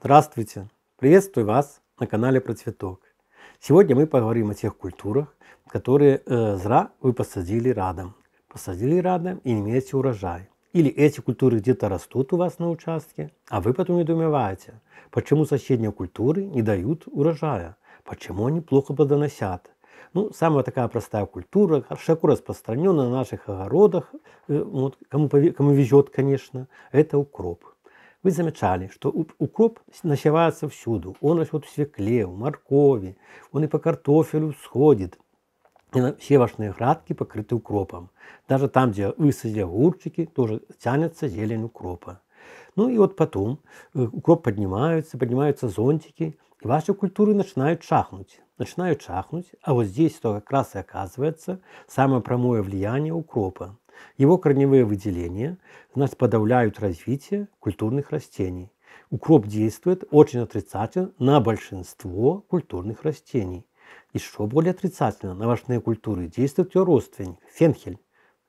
Здравствуйте! Приветствую вас на канале Про Цветок. Сегодня мы поговорим о тех культурах, которые э, зра вы посадили радом. Посадили радом и не имеете урожай. Или эти культуры где-то растут у вас на участке, а вы потом недоумеваете, почему соседние культуры не дают урожая, почему они плохо плодоносят. Ну, самая такая простая культура, широко распространенная на наших огородах, э, вот, кому, кому везет, конечно, это укроп. Вы замечали, что укроп ночевается всюду. Он растет в свекле, в моркови, он и по картофелю сходит. И все ваши градки покрыты укропом. Даже там, где высадили огурчики, тоже тянется зелень укропа. Ну и вот потом э, укроп поднимается, поднимаются зонтики, и ваши культуры начинают чахнуть. Начинают чахнуть, а вот здесь то как раз и оказывается самое прямое влияние укропа. Его корневые выделения значит, подавляют развитие культурных растений. Укроп действует очень отрицательно на большинство культурных растений. И что более отрицательно на важные культуры действует ее родственник – фенхель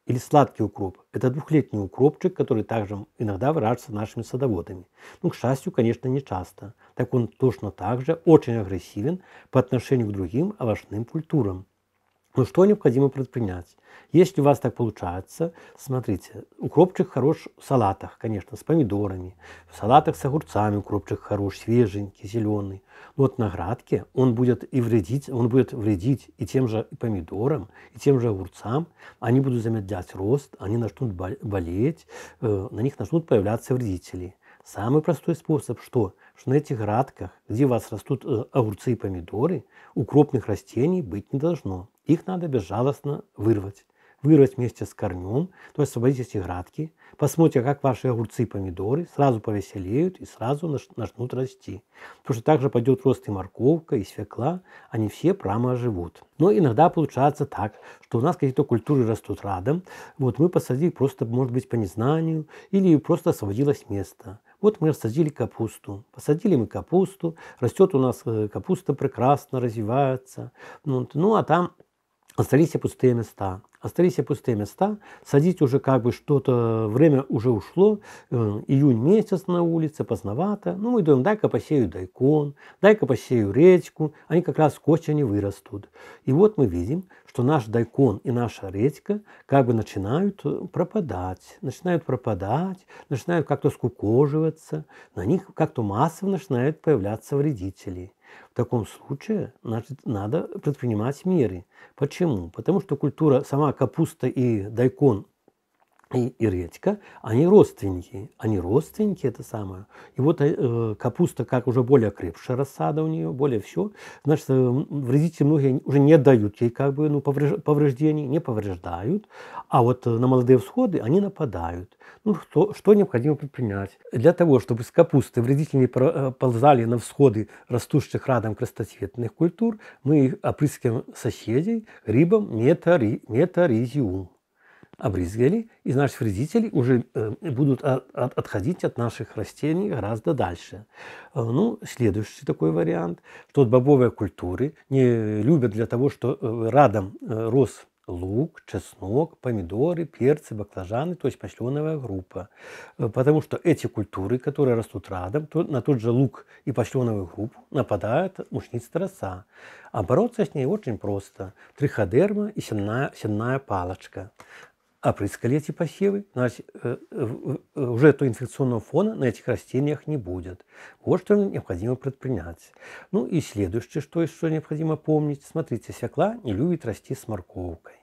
или сладкий укроп. Это двухлетний укропчик, который также иногда выражается нашими садоводами. Ну, к счастью, конечно, не часто. Так он точно так же очень агрессивен по отношению к другим овощным культурам. Но ну, что необходимо предпринять? Если у вас так получается, смотрите, укропчик хорош в салатах, конечно, с помидорами, в салатах с огурцами укропчик хорош, свеженький, зеленый. Но вот на градке он будет и вредить, он будет вредить и тем же помидорам, и тем же огурцам. Они будут замедлять рост, они начнут болеть, э, на них начнут появляться вредители. Самый простой способ, что, что на этих градках, где у вас растут э, огурцы и помидоры, укропных растений быть не должно. Их надо безжалостно вырвать. Вырвать вместе с корнем, то есть освободить эти градки. Посмотрите, как ваши огурцы и помидоры сразу повеселеют и сразу начнут расти. Потому что также пойдет рост и морковка, и свекла. Они все прямо живут. Но иногда получается так, что у нас какие-то культуры растут рядом. Вот мы посадили просто, может быть, по незнанию или просто освободилось место. Вот мы рассадили капусту. Посадили мы капусту, растет у нас э, капуста прекрасно, развивается. Ну, ну а там остались пустые места. Остались пустые места, садить уже как бы что-то, время уже ушло, э, июнь месяц на улице, поздновато. Ну, мы думаем, дай-ка посею дайкон, дай-ка посею речку, они как раз к осени вырастут. И вот мы видим, что наш дайкон и наша редька как бы начинают э, пропадать, начинают пропадать, начинают как-то скукоживаться, на них как-то массово начинают появляться вредители. В таком случае значит, надо предпринимать меры. Почему? Потому что культура сама капуста и дайкон и Редька, они родственники. Они родственники, это самое. И вот э, капуста, как уже более крепшая рассада у нее, более все. Значит, э, вредители многие уже не дают ей как бы ну, повреждений, не повреждают. А вот э, на молодые всходы они нападают. Ну, что, что необходимо предпринять? Для того, чтобы с капусты вредители не э, ползали на всходы растущих радом крестоцветных культур, мы их опрыскиваем соседей рибом метари, метаризиум обрызгали, и наши вредители уже э, будут отходить от наших растений гораздо дальше. Э, ну, следующий такой вариант, что бобовые культуры не любят для того, что э, радом рос лук, чеснок, помидоры, перцы, баклажаны, то есть пошленовая группа. Потому что эти культуры, которые растут радом, то на тот же лук и пошленовую группу нападают мушница роса. А бороться с ней очень просто. Триходерма и сенная, сенная палочка. А при скалете пассивы значит, э, э, э, уже этого инфекционного фона на этих растениях не будет. Вот что необходимо предпринять. Ну и следующее, что, что необходимо помнить. Смотрите, секла не любит расти с морковкой.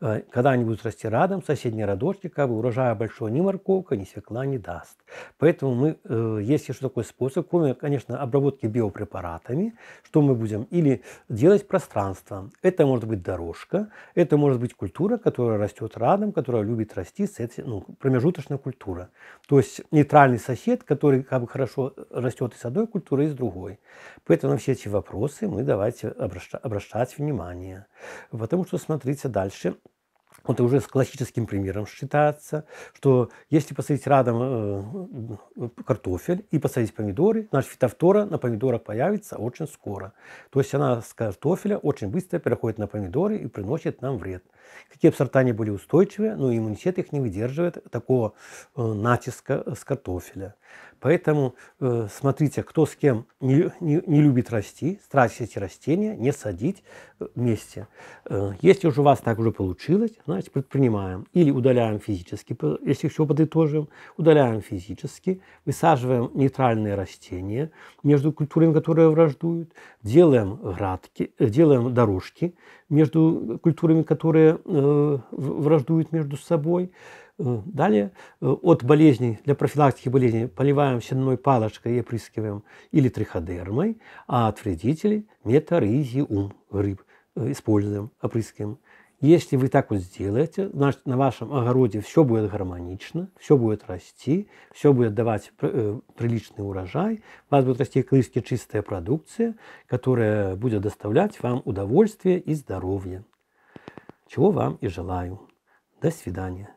Э, когда они будут расти рядом, соседний радожник, как бы урожая большого ни морковка, ни свекла не даст. Поэтому мы, э, есть еще такой способ, кроме, конечно, обработки биопрепаратами, что мы будем или делать пространство. Это может быть дорожка, это может быть культура, которая растет рядом, которая любит расти, ну, промежуточная культура. То есть нейтральный сосед, который как бы хорошо растет и с одной культуры, и с другой. Поэтому на все эти вопросы мы давайте обращать внимание. Потому что смотрите дальше дальше это уже с классическим примером считается, что если посадить рядом э, картофель и посадить помидоры, наша фитофтора на помидорах появится очень скоро. То есть она с картофеля очень быстро переходит на помидоры и приносит нам вред. Какие бы сорта не были устойчивы, но иммунитет их не выдерживает такого э, натиска с картофеля. Поэтому э, смотрите, кто с кем не, не, не любит расти, старайтесь эти растения не садить э, вместе. Э, если уже у вас так уже получилось, значит предпринимаем. Или удаляем физически, если все подытожим, удаляем физически, высаживаем нейтральные растения между культурами, которые враждуют, делаем градки, э, делаем дорожки между культурами, которые э, враждуют между собой. Э, далее э, от болезней, для профилактики болезней поливаем сенной палочкой и опрыскиваем или триходермой, а от вредителей метаризиум рыб э, используем, опрыскиваем. Если вы так вот сделаете, значит на вашем огороде все будет гармонично, все будет расти, все будет давать приличный урожай, у вас будет расти экологически чистая продукция, которая будет доставлять вам удовольствие и здоровье. Чего вам и желаю. До свидания.